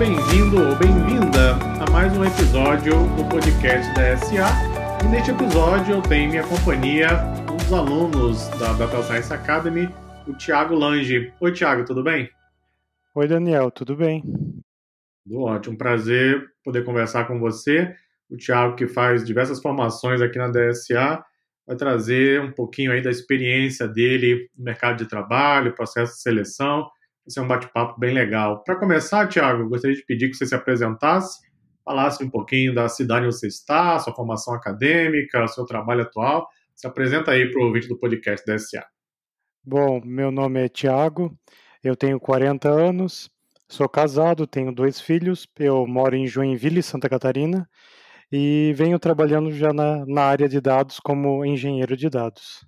bem-vindo ou bem-vinda a mais um episódio do podcast da SA. E neste episódio eu tenho minha companhia, um dos alunos da Data Science Academy, o Tiago Lange. Oi, Tiago, tudo bem? Oi, Daniel, tudo bem? Tudo ótimo, prazer poder conversar com você. O Tiago, que faz diversas formações aqui na DSA, vai trazer um pouquinho aí da experiência dele no mercado de trabalho, processo de seleção esse é um bate-papo bem legal. Para começar, Tiago, gostaria de pedir que você se apresentasse, falasse um pouquinho da cidade onde você está, sua formação acadêmica, seu trabalho atual. Se apresenta aí para o ouvinte do podcast da SA. Bom, meu nome é Tiago, eu tenho 40 anos, sou casado, tenho dois filhos, eu moro em Joinville, Santa Catarina, e venho trabalhando já na, na área de dados como engenheiro de dados.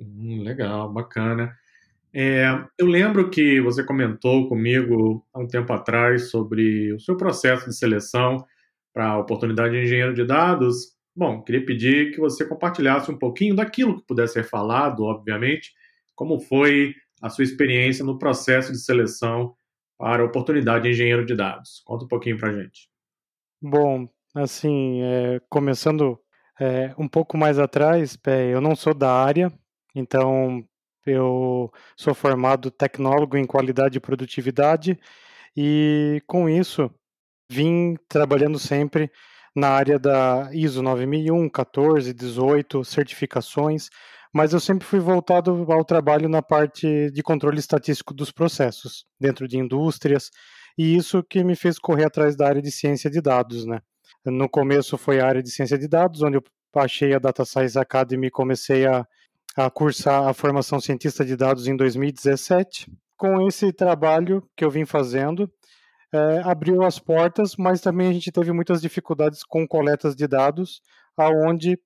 Hum, legal, bacana. É, eu lembro que você comentou comigo há um tempo atrás sobre o seu processo de seleção para a oportunidade de engenheiro de dados. Bom, queria pedir que você compartilhasse um pouquinho daquilo que pudesse ser falado, obviamente, como foi a sua experiência no processo de seleção para a oportunidade de engenheiro de dados. Conta um pouquinho para gente. Bom, assim, é, começando é, um pouco mais atrás, eu não sou da área, então eu sou formado tecnólogo em qualidade e produtividade e com isso vim trabalhando sempre na área da ISO 9001, 14, 18, certificações, mas eu sempre fui voltado ao trabalho na parte de controle estatístico dos processos, dentro de indústrias, e isso que me fez correr atrás da área de ciência de dados, né? No começo foi a área de ciência de dados, onde eu achei a Data Science Academy e comecei a a cursar a formação cientista de dados em 2017. Com esse trabalho que eu vim fazendo, é, abriu as portas, mas também a gente teve muitas dificuldades com coletas de dados, aonde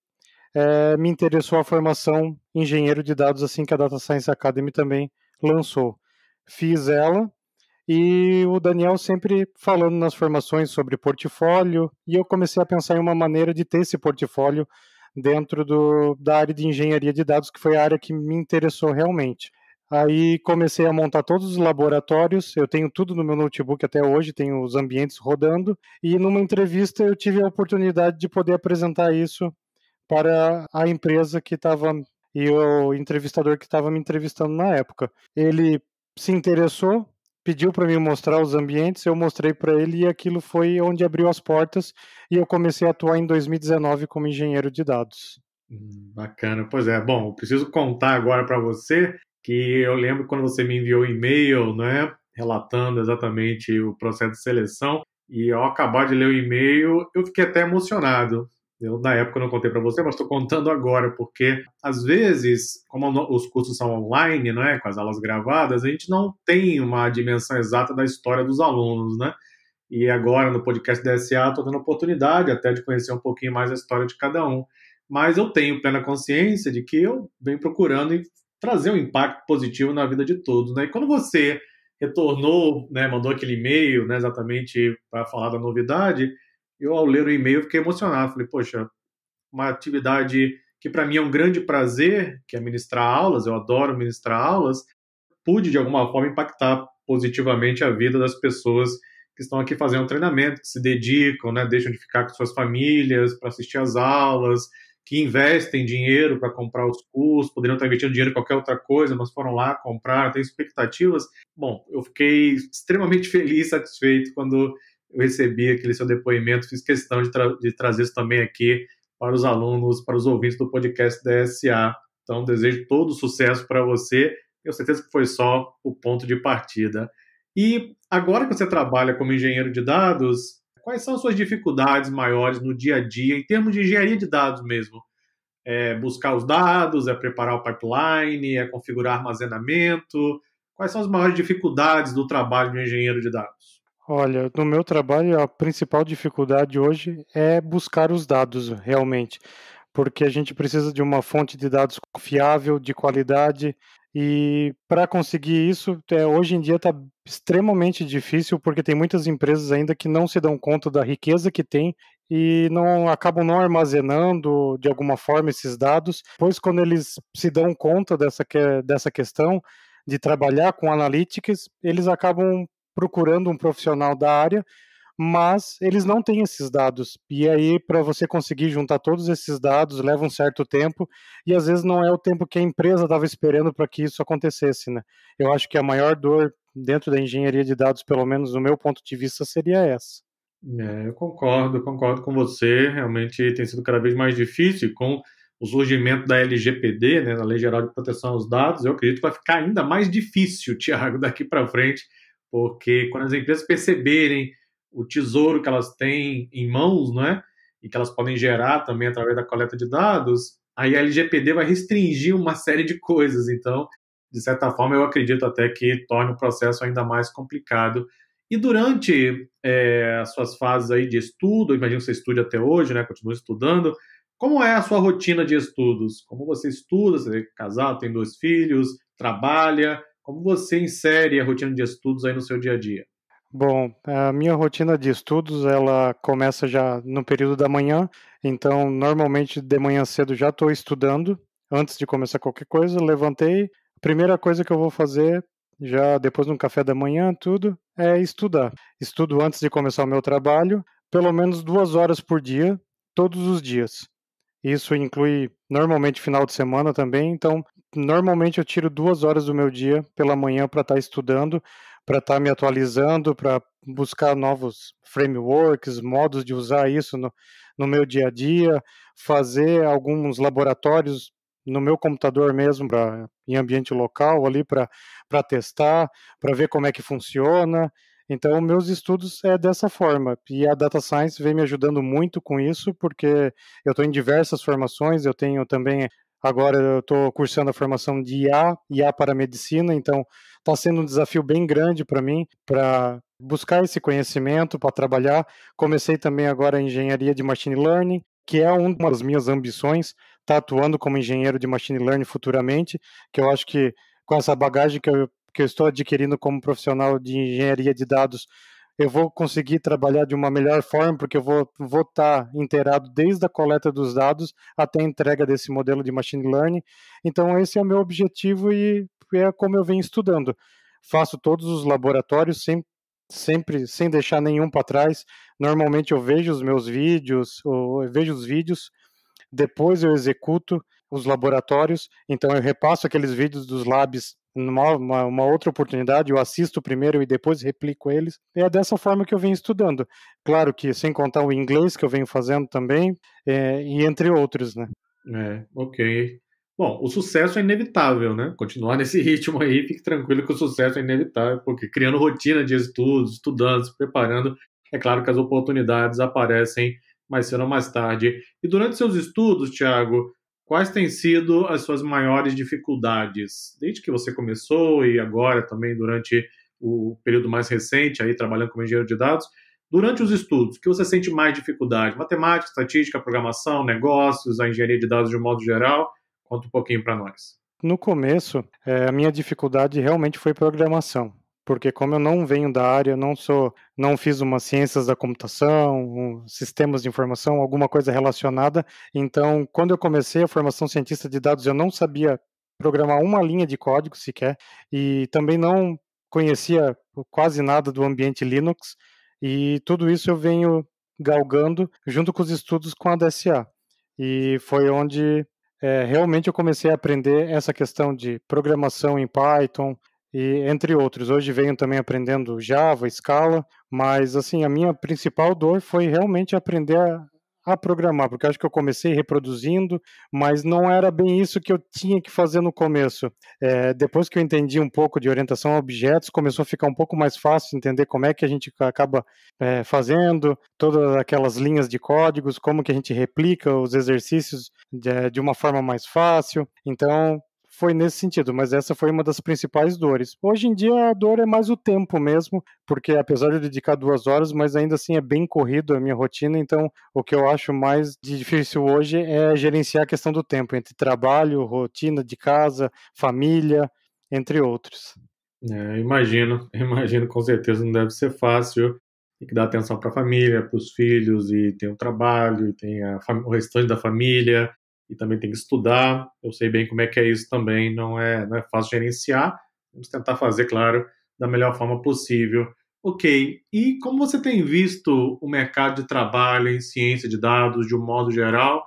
é, me interessou a formação engenheiro de dados assim que a Data Science Academy também lançou. Fiz ela e o Daniel sempre falando nas formações sobre portfólio e eu comecei a pensar em uma maneira de ter esse portfólio dentro do, da área de engenharia de dados, que foi a área que me interessou realmente. Aí comecei a montar todos os laboratórios, eu tenho tudo no meu notebook até hoje, tenho os ambientes rodando, e numa entrevista eu tive a oportunidade de poder apresentar isso para a empresa que estava e o entrevistador que estava me entrevistando na época. Ele se interessou, pediu para mim mostrar os ambientes, eu mostrei para ele e aquilo foi onde abriu as portas e eu comecei a atuar em 2019 como engenheiro de dados. Hum, bacana, pois é. Bom, preciso contar agora para você que eu lembro quando você me enviou um e-mail, né, relatando exatamente o processo de seleção e ao acabar de ler o e-mail eu fiquei até emocionado. Eu, na época, não contei para você, mas estou contando agora, porque às vezes, como os cursos são online, né, com as aulas gravadas, a gente não tem uma dimensão exata da história dos alunos, né? E agora, no podcast DSA, estou tendo a oportunidade até de conhecer um pouquinho mais a história de cada um. Mas eu tenho plena consciência de que eu venho procurando trazer um impacto positivo na vida de todos, né? E quando você retornou, né, mandou aquele e-mail, né, exatamente para falar da novidade, eu, ao ler o e-mail, fiquei emocionado. Falei, poxa, uma atividade que para mim é um grande prazer, que é ministrar aulas, eu adoro ministrar aulas, pude de alguma forma impactar positivamente a vida das pessoas que estão aqui fazendo treinamento, que se dedicam, né, deixam de ficar com suas famílias para assistir às aulas, que investem dinheiro para comprar os cursos, poderiam estar investindo dinheiro em qualquer outra coisa, mas foram lá comprar, têm expectativas. Bom, eu fiquei extremamente feliz, satisfeito quando eu recebi aquele seu depoimento, fiz questão de, tra de trazer isso também aqui para os alunos, para os ouvintes do podcast DSA. Então, desejo todo sucesso para você. Tenho certeza que foi só o ponto de partida. E agora que você trabalha como engenheiro de dados, quais são as suas dificuldades maiores no dia a dia, em termos de engenharia de dados mesmo? É buscar os dados, é preparar o pipeline, é configurar armazenamento? Quais são as maiores dificuldades do trabalho de um engenheiro de dados? Olha, no meu trabalho a principal dificuldade hoje é buscar os dados realmente, porque a gente precisa de uma fonte de dados confiável, de qualidade, e para conseguir isso, é, hoje em dia está extremamente difícil, porque tem muitas empresas ainda que não se dão conta da riqueza que tem e não acabam não armazenando de alguma forma esses dados, pois quando eles se dão conta dessa, dessa questão de trabalhar com analytics, eles acabam procurando um profissional da área, mas eles não têm esses dados. E aí, para você conseguir juntar todos esses dados, leva um certo tempo, e às vezes não é o tempo que a empresa estava esperando para que isso acontecesse. Né? Eu acho que a maior dor dentro da engenharia de dados, pelo menos do meu ponto de vista, seria essa. É, eu concordo, concordo com você. Realmente tem sido cada vez mais difícil com o surgimento da LGPD, né, da Lei Geral de Proteção aos Dados. Eu acredito que vai ficar ainda mais difícil, Tiago, daqui para frente porque quando as empresas perceberem o tesouro que elas têm em mãos, é, e que elas podem gerar também através da coleta de dados, aí a LGPD vai restringir uma série de coisas. Então, de certa forma, eu acredito até que torne o processo ainda mais complicado. E durante é, as suas fases aí de estudo, imagino que você estude até hoje, né, continua estudando, como é a sua rotina de estudos? Como você estuda? Você é casado, tem dois filhos, trabalha? Como você insere a rotina de estudos aí no seu dia a dia? Bom, a minha rotina de estudos ela começa já no período da manhã, então normalmente de manhã cedo já estou estudando. Antes de começar qualquer coisa, levantei. A primeira coisa que eu vou fazer, já depois do café da manhã, tudo, é estudar. Estudo antes de começar o meu trabalho, pelo menos duas horas por dia, todos os dias. Isso inclui normalmente final de semana também, então normalmente eu tiro duas horas do meu dia pela manhã para estar tá estudando, para estar tá me atualizando, para buscar novos frameworks, modos de usar isso no, no meu dia a dia, fazer alguns laboratórios no meu computador mesmo, pra, em ambiente local ali para testar, para ver como é que funciona. Então, meus estudos é dessa forma. E a Data Science vem me ajudando muito com isso, porque eu estou em diversas formações, eu tenho também Agora eu estou cursando a formação de IA, IA para medicina, então está sendo um desafio bem grande para mim, para buscar esse conhecimento, para trabalhar. Comecei também agora a engenharia de machine learning, que é uma das minhas ambições, tá atuando como engenheiro de machine learning futuramente, que eu acho que com essa bagagem que eu, que eu estou adquirindo como profissional de engenharia de dados, eu vou conseguir trabalhar de uma melhor forma, porque eu vou estar tá inteirado desde a coleta dos dados até a entrega desse modelo de machine learning. Então, esse é o meu objetivo e é como eu venho estudando. Faço todos os laboratórios, sempre, sempre sem deixar nenhum para trás. Normalmente, eu vejo os meus vídeos, eu vejo os vídeos, depois eu executo os laboratórios, então eu repasso aqueles vídeos dos labs uma, uma, outra oportunidade, eu assisto primeiro e depois replico eles. E é dessa forma que eu venho estudando. Claro que sem contar o inglês que eu venho fazendo também, é, e entre outros, né? É, ok. Bom, o sucesso é inevitável, né? Continuar nesse ritmo aí, fique tranquilo que o sucesso é inevitável, porque criando rotina de estudos, estudando, se preparando, é claro que as oportunidades aparecem mais cedo ou mais tarde. E durante seus estudos, Tiago, Quais têm sido as suas maiores dificuldades desde que você começou e agora também durante o período mais recente aí trabalhando como engenheiro de dados? Durante os estudos, o que você sente mais dificuldade? Matemática, estatística, programação, negócios, a engenharia de dados de um modo geral? Conta um pouquinho para nós. No começo, eh, a minha dificuldade realmente foi programação porque como eu não venho da área, não sou, não fiz uma ciências da computação, um, sistemas de informação, alguma coisa relacionada. Então, quando eu comecei a formação cientista de dados, eu não sabia programar uma linha de código sequer e também não conhecia quase nada do ambiente Linux. E tudo isso eu venho galgando junto com os estudos com a DSA. E foi onde é, realmente eu comecei a aprender essa questão de programação em Python, e entre outros. Hoje venho também aprendendo Java, Scala, mas assim, a minha principal dor foi realmente aprender a, a programar, porque acho que eu comecei reproduzindo, mas não era bem isso que eu tinha que fazer no começo. É, depois que eu entendi um pouco de orientação a objetos, começou a ficar um pouco mais fácil entender como é que a gente acaba é, fazendo todas aquelas linhas de códigos, como que a gente replica os exercícios de, de uma forma mais fácil. Então, foi nesse sentido, mas essa foi uma das principais dores. Hoje em dia a dor é mais o tempo mesmo, porque apesar de eu dedicar duas horas, mas ainda assim é bem corrido a minha rotina, então o que eu acho mais difícil hoje é gerenciar a questão do tempo, entre trabalho, rotina de casa, família, entre outros. É, imagino, imagino, com certeza não deve ser fácil. Tem que dar atenção para a família, para os filhos, e tem o trabalho, e tem a, o restante da família, e também tem que estudar. Eu sei bem como é que é isso também, não é, não é fácil gerenciar. Vamos tentar fazer, claro, da melhor forma possível. Ok, e como você tem visto o mercado de trabalho em ciência de dados de um modo geral?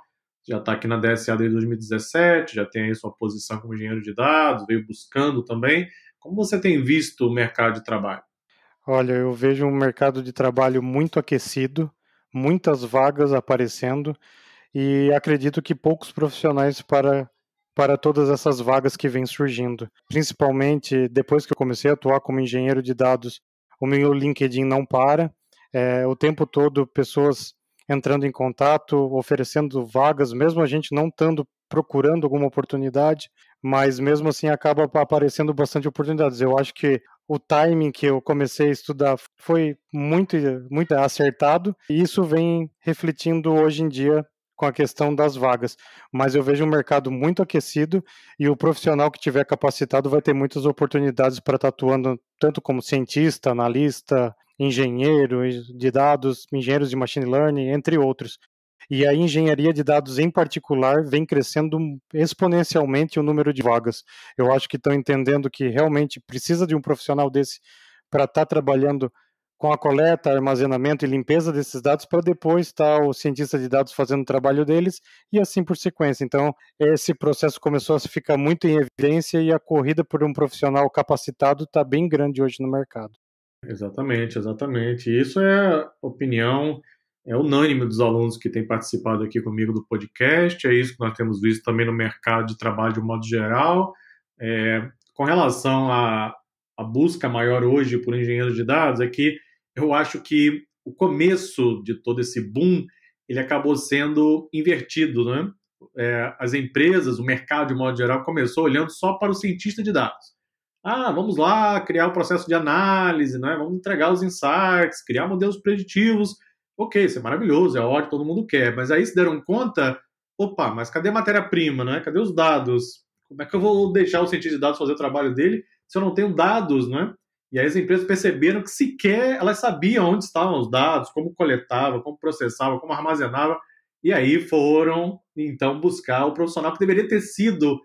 Já está aqui na DSA desde 2017, já tem aí sua posição como engenheiro de dados, veio buscando também. Como você tem visto o mercado de trabalho? Olha, eu vejo um mercado de trabalho muito aquecido, muitas vagas aparecendo e acredito que poucos profissionais para para todas essas vagas que vêm surgindo. Principalmente depois que eu comecei a atuar como engenheiro de dados, o meu LinkedIn não para. É, o tempo todo, pessoas entrando em contato, oferecendo vagas, mesmo a gente não estando procurando alguma oportunidade, mas mesmo assim acaba aparecendo bastante oportunidades. Eu acho que o timing que eu comecei a estudar foi muito, muito acertado e isso vem refletindo hoje em dia com a questão das vagas. Mas eu vejo um mercado muito aquecido e o profissional que tiver capacitado vai ter muitas oportunidades para estar atuando tanto como cientista, analista, engenheiro de dados, engenheiros de machine learning, entre outros. E a engenharia de dados em particular vem crescendo exponencialmente o número de vagas. Eu acho que estão entendendo que realmente precisa de um profissional desse para estar trabalhando com a coleta, armazenamento e limpeza desses dados para depois estar tá, o cientista de dados fazendo o trabalho deles e assim por sequência. Então, esse processo começou a ficar muito em evidência e a corrida por um profissional capacitado está bem grande hoje no mercado. Exatamente, exatamente. Isso é opinião é unânime dos alunos que têm participado aqui comigo do podcast, é isso que nós temos visto também no mercado de trabalho de um modo geral. É, com relação à, à busca maior hoje por engenheiros de dados, é que eu acho que o começo de todo esse boom ele acabou sendo invertido, né? É, as empresas, o mercado de modo geral começou olhando só para o cientista de dados. Ah, vamos lá criar o um processo de análise, né? Vamos entregar os insights, criar modelos preditivos. Ok, isso é maravilhoso, é ótimo, todo mundo quer. Mas aí se deram conta, opa, mas cadê a matéria-prima, né? Cadê os dados? Como é que eu vou deixar o cientista de dados fazer o trabalho dele se eu não tenho dados, é? E aí as empresas perceberam que sequer elas sabiam onde estavam os dados, como coletava, como processava, como armazenava, e aí foram então buscar o profissional que deveria ter sido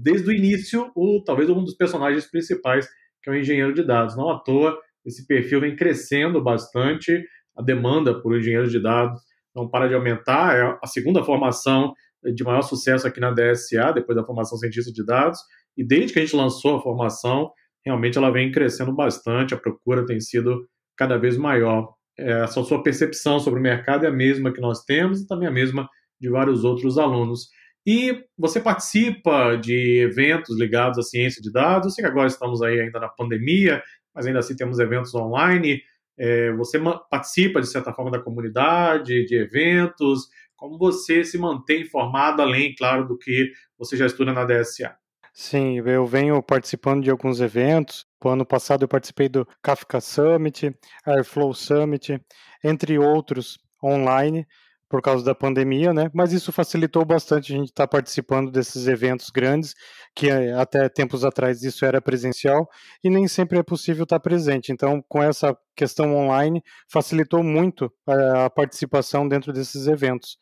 desde o início o talvez um dos personagens principais, que é o engenheiro de dados. Não à toa esse perfil vem crescendo bastante, a demanda por engenheiros de dados não para de aumentar, é a segunda formação de maior sucesso aqui na DSA, depois da formação cientista de dados, e desde que a gente lançou a formação, realmente ela vem crescendo bastante, a procura tem sido cada vez maior. É, essa sua percepção sobre o mercado é a mesma que nós temos e também a mesma de vários outros alunos. E você participa de eventos ligados à ciência de dados. Eu sei que agora estamos aí ainda na pandemia, mas ainda assim temos eventos online. É, você participa, de certa forma, da comunidade, de eventos. Como você se mantém informado, além, claro, do que você já estuda na DSA? Sim, eu venho participando de alguns eventos. O ano passado eu participei do Kafka Summit, Airflow Summit, entre outros online por causa da pandemia, né? Mas isso facilitou bastante a gente estar tá participando desses eventos grandes, que eh, até tempos atrás isso era presencial e nem sempre é possível estar tá presente. Então, com essa questão online, facilitou muito eh, a, participação dentro desses eventos.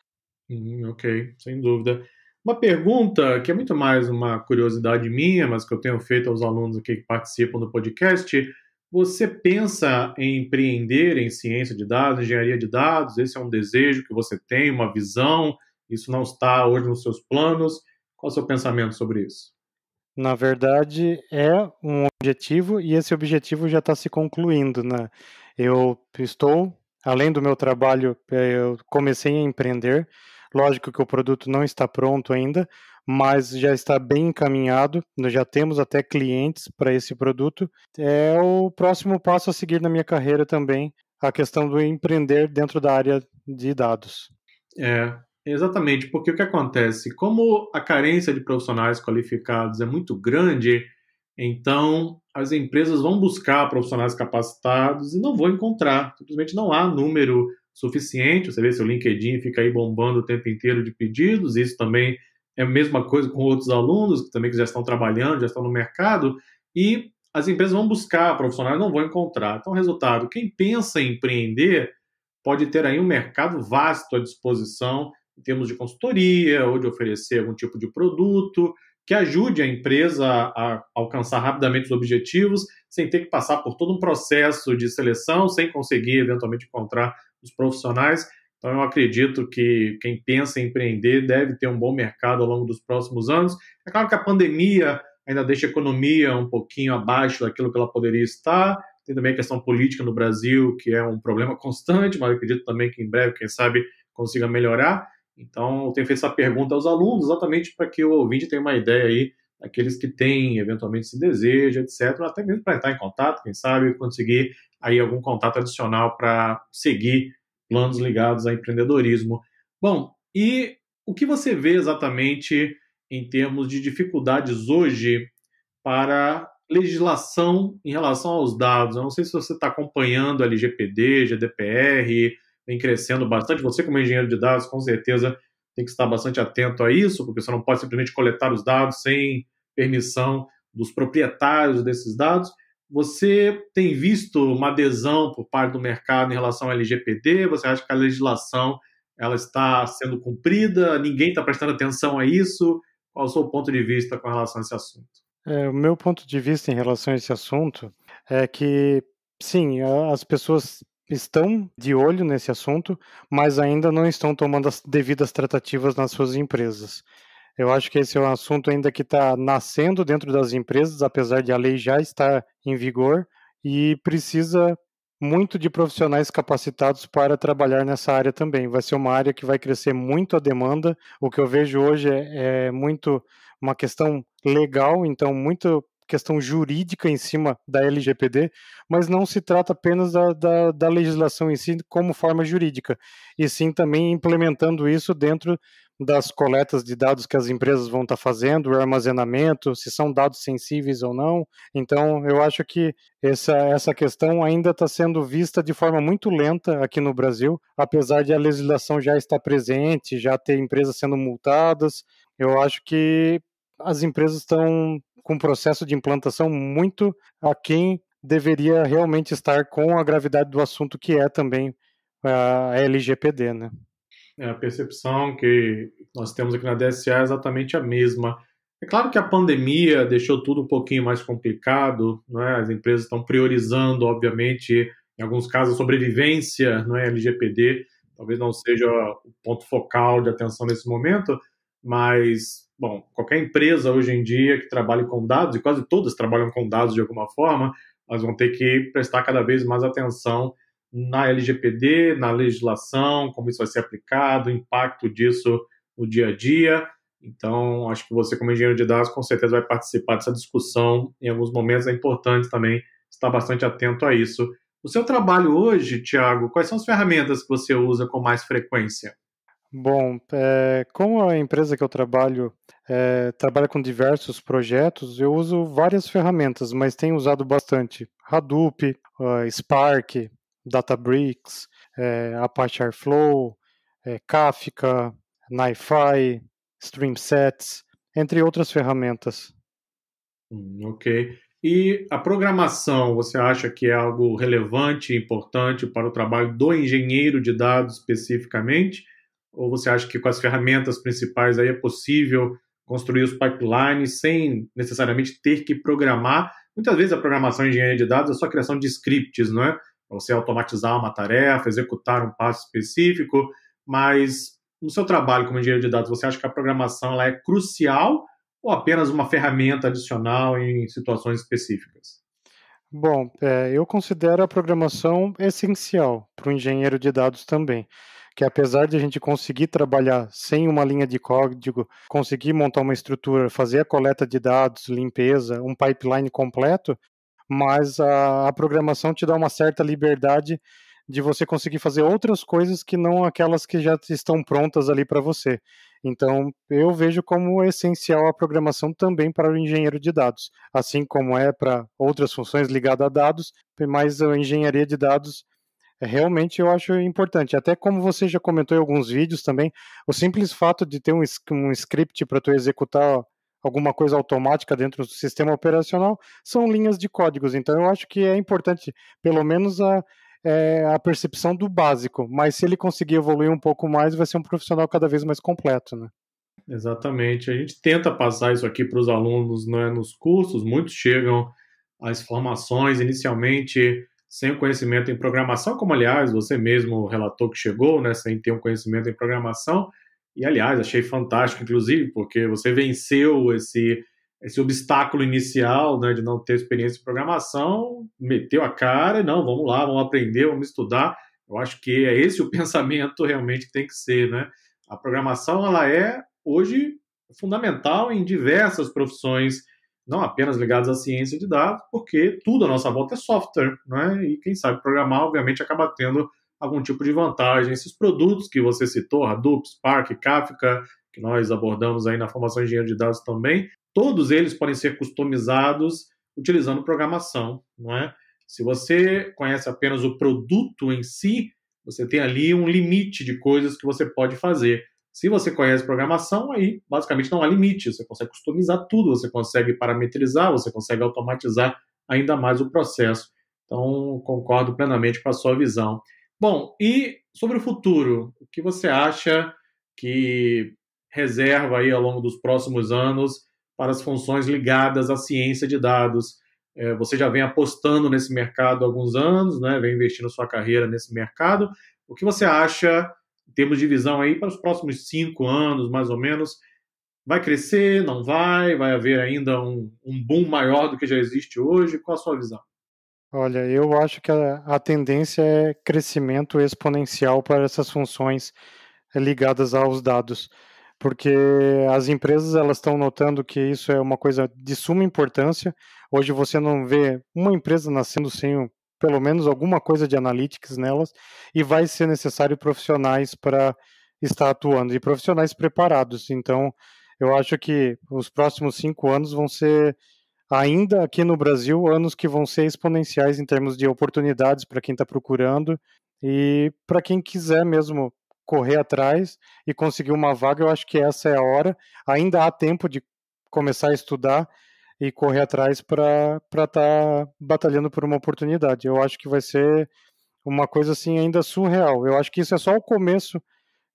Hum, ok, sem dúvida. Uma pergunta que é muito mais uma curiosidade minha, mas que eu tenho feito aos alunos aqui que participam do podcast. Você pensa em empreender em ciência de dados, engenharia de dados? Esse é um desejo que você tem, uma visão? Isso não está hoje nos seus planos? Qual é o seu pensamento sobre isso? Na verdade, é um objetivo e esse objetivo já está se concluindo, né? Eu estou, além do meu trabalho, eh, eu comecei a empreender Lógico que o produto não está pronto ainda, mas já está bem encaminhado, nós já temos até clientes para esse produto. É o próximo passo a seguir na minha carreira também, a questão do empreender dentro da área de dados. É, exatamente, porque o que acontece? Como a carência de profissionais qualificados é muito grande, então as empresas vão buscar profissionais capacitados e não vão encontrar, simplesmente não há número suficiente. Você vê seu LinkedIn fica aí bombando o tempo inteiro de pedidos. Isso também é a mesma coisa com outros alunos que também já estão trabalhando, já estão no mercado. E as empresas vão buscar profissionais, não vão encontrar. Então, resultado: quem pensa em empreender pode ter aí um mercado vasto à disposição em termos de consultoria ou de oferecer algum tipo de produto que ajude a empresa a alcançar rapidamente os objetivos, sem ter que passar por todo um processo de seleção, sem conseguir eventualmente encontrar os profissionais. Então, eu acredito que quem pensa em empreender deve ter um bom mercado ao longo dos próximos anos. É claro que a pandemia ainda deixa a economia um pouquinho abaixo daquilo que ela poderia estar. Tem também a questão política no Brasil, que é um problema constante, mas acredito também que em breve, quem sabe, consiga melhorar. Então, eu tenho feito essa pergunta aos alunos, exatamente para que o ouvinte tenha uma ideia aí, aqueles que têm, eventualmente, se desejo, etc., até mesmo para entrar em contato, quem sabe, conseguir aí algum contato adicional para seguir planos ligados a empreendedorismo. Bom, e o que você vê exatamente em termos de dificuldades hoje para legislação em relação aos dados? Eu não sei se você está acompanhando a LGPD, GDPR, vem crescendo bastante. Você, como engenheiro de dados, com certeza tem que estar bastante atento a isso, porque você não pode simplesmente coletar os dados sem permissão dos proprietários desses dados. Você tem visto uma adesão por parte do mercado em relação ao LGPD? Você acha que a legislação ela está sendo cumprida? Ninguém está prestando atenção a isso? Qual é o seu ponto de vista com relação a esse assunto? É, o meu ponto de vista em relação a esse assunto é que, sim, as pessoas estão de olho nesse assunto, mas ainda não estão tomando as devidas tratativas nas suas empresas. Eu acho que esse é um assunto ainda que está nascendo dentro das empresas, apesar de a lei já estar em vigor, e precisa muito de profissionais capacitados para trabalhar nessa área também. Vai ser uma área que vai crescer muito a demanda. O que eu vejo hoje é, é muito uma questão legal, então muito questão jurídica em cima da LGPD, mas não se trata apenas da, da, da, legislação em si como forma jurídica, e sim também implementando isso dentro das coletas de dados que as empresas vão estar tá fazendo, o armazenamento, se são dados sensíveis ou não. Então, eu acho que essa, essa questão ainda está sendo vista de forma muito lenta aqui no Brasil, apesar de a legislação já estar presente, já ter empresas sendo multadas. Eu acho que as empresas estão com um processo de implantação muito a quem deveria realmente estar com a gravidade do assunto que é também a LGPD, né? É, a percepção que nós temos aqui na DSA é exatamente a mesma. É claro que a pandemia deixou tudo um pouquinho mais complicado, né? as empresas estão priorizando, obviamente, em alguns casos, a sobrevivência, não é? LGPD talvez não seja o ponto focal de atenção nesse momento, mas bom, qualquer empresa hoje em dia que trabalhe com dados, e quase todas trabalham com dados de alguma forma, elas vão ter que prestar cada vez mais atenção na LGPD, na legislação, como isso vai ser aplicado, o impacto disso no dia a dia. Então, acho que você, como engenheiro de dados, com certeza vai participar dessa discussão. Em alguns momentos é importante também estar bastante atento a isso. O seu trabalho hoje, Tiago, quais são as ferramentas que você usa com mais frequência? Bom, é, como a empresa que eu trabalho é, trabalha com diversos projetos, eu uso várias ferramentas, mas tenho usado bastante Hadoop, uh, Spark, Databricks, é, Apache Airflow, Kafka, NiFi, StreamSets, entre outras ferramentas. Hum, ok. E a programação, você acha que é algo relevante e importante para o trabalho do engenheiro de dados especificamente? Ou você acha que com as ferramentas principais aí é possível construir os pipelines sem necessariamente ter que programar? Muitas vezes a programação em engenharia de dados é só a criação de scripts, não é? você automatizar uma tarefa, executar um passo específico, mas no seu trabalho como engenheiro de dados, você acha que a programação ela é crucial ou apenas uma ferramenta adicional em situações específicas? Bom, é, eu considero a programação essencial para o engenheiro de dados também que apesar de a gente conseguir trabalhar sem uma linha de código, conseguir montar uma estrutura, fazer a coleta de dados, limpeza, um pipeline completo, mas a, a programação te dá uma certa liberdade de você conseguir fazer outras coisas que não aquelas que já estão prontas ali para você. Então, eu vejo como essencial a programação também para o engenheiro de dados, assim como é para outras funções ligadas a dados, mas a engenharia de dados é, realmente eu acho importante. Até como você já comentou em alguns vídeos também, o simples fato de ter um, um script para tu executar alguma coisa automática dentro do sistema operacional são linhas de códigos. Então eu acho que é importante, pelo menos a, é, a percepção do básico. Mas se ele conseguir evoluir um pouco mais, vai ser um profissional cada vez mais completo, né? Exatamente. A gente tenta passar isso aqui para os alunos né, nos cursos. Muitos chegam às formações inicialmente sem o conhecimento em programação, como aliás você mesmo relatou que chegou, né, sem ter um conhecimento em programação. E aliás, achei fantástico, inclusive, porque você venceu esse esse obstáculo inicial, né, de não ter experiência em programação, meteu a cara e não, vamos lá, vamos aprender, vamos estudar. Eu acho que é esse o pensamento realmente que tem que ser, né? A programação ela é hoje fundamental em diversas profissões não apenas ligados à ciência de dados, porque tudo à nossa volta é software, né? E quem sabe programar, obviamente, acaba tendo algum tipo de vantagem. Esses produtos que você citou, Hadoop, Spark, Kafka, que nós abordamos aí na formação de engenheiro de dados também, todos eles podem ser customizados utilizando programação, não é? Se você conhece apenas o produto em si, você tem ali um limite de coisas que você pode fazer. Se você conhece programação, aí basicamente não há limite. Você consegue customizar tudo, você consegue parametrizar, você consegue automatizar ainda mais o processo. Então, concordo plenamente com a sua visão. Bom, e sobre o futuro, o que você acha que reserva aí ao longo dos próximos anos para as funções ligadas à ciência de dados? É, você já vem apostando nesse mercado há alguns anos, né? vem investindo sua carreira nesse mercado. O que você acha em termos de visão aí para os próximos cinco anos, mais ou menos, vai crescer, não vai, vai haver ainda um, um boom maior do que já existe hoje? Qual a sua visão? Olha, eu acho que a, a tendência é crescimento exponencial para essas funções ligadas aos dados, porque as empresas elas estão notando que isso é uma coisa de suma importância. Hoje você não vê uma empresa nascendo sem pelo menos alguma coisa de analytics nelas e vai ser necessário profissionais para estar atuando e profissionais preparados. Então, eu acho que os próximos cinco anos vão ser ainda aqui no Brasil anos que vão ser exponenciais em termos de oportunidades para quem está procurando e para quem quiser mesmo correr atrás e conseguir uma vaga, eu acho que essa é a hora. Ainda há tempo de começar a estudar e correr atrás para estar tá batalhando por uma oportunidade. Eu acho que vai ser uma coisa assim ainda surreal. Eu acho que isso é só o começo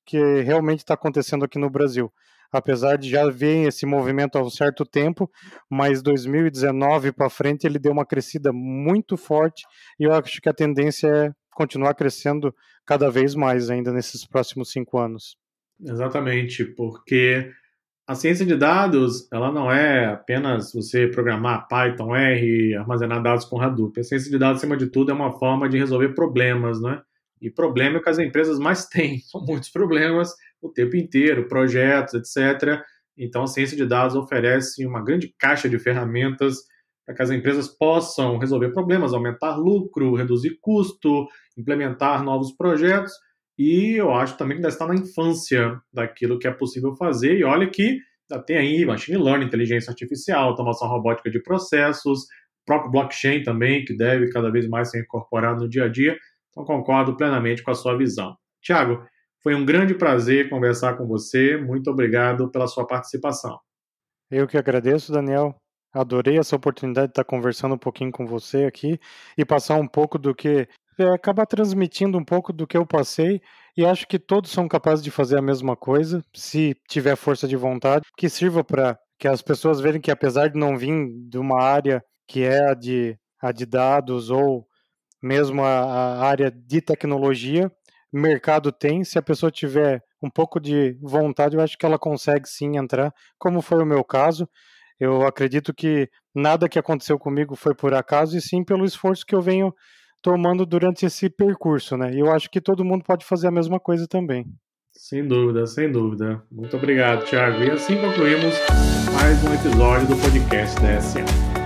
que realmente está acontecendo aqui no Brasil. Apesar de já ver esse movimento há um certo tempo, mas 2019 para frente ele deu uma crescida muito forte e eu acho que a tendência é continuar crescendo cada vez mais ainda nesses próximos cinco anos. Exatamente, porque a ciência de dados, ela não é apenas você programar Python, R, armazenar dados com Hadoop. A ciência de dados, acima de tudo, é uma forma de resolver problemas, né? E problema é o que as empresas mais têm. São muitos problemas o tempo inteiro, projetos, etc. Então, a ciência de dados oferece uma grande caixa de ferramentas para que as empresas possam resolver problemas, aumentar lucro, reduzir custo, implementar novos projetos e eu acho também que ainda está na infância daquilo que é possível fazer. E olha que ainda tem aí machine learning, inteligência artificial, automação robótica de processos, próprio blockchain também, que deve cada vez mais ser incorporado no dia a dia. Então, concordo plenamente com a sua visão. Tiago, foi um grande prazer conversar com você. Muito obrigado pela sua participação. Eu que agradeço, Daniel. Adorei essa oportunidade de estar conversando um pouquinho com você aqui e passar um pouco do que é, acaba transmitindo um pouco do que eu passei e acho que todos são capazes de fazer a mesma coisa, se tiver força de vontade, que sirva para que as pessoas vejam que apesar de não vir de uma área que é a de, a de dados ou mesmo a, a área de tecnologia, mercado tem, se a pessoa tiver um pouco de vontade, eu acho que ela consegue sim entrar, como foi o meu caso. Eu acredito que nada que aconteceu comigo foi por acaso e sim pelo esforço que eu venho tomando durante esse percurso, né? E eu acho que todo mundo pode fazer a mesma coisa também. Sem dúvida, sem dúvida. Muito obrigado, Thiago. E assim concluímos mais um episódio do podcast da SA.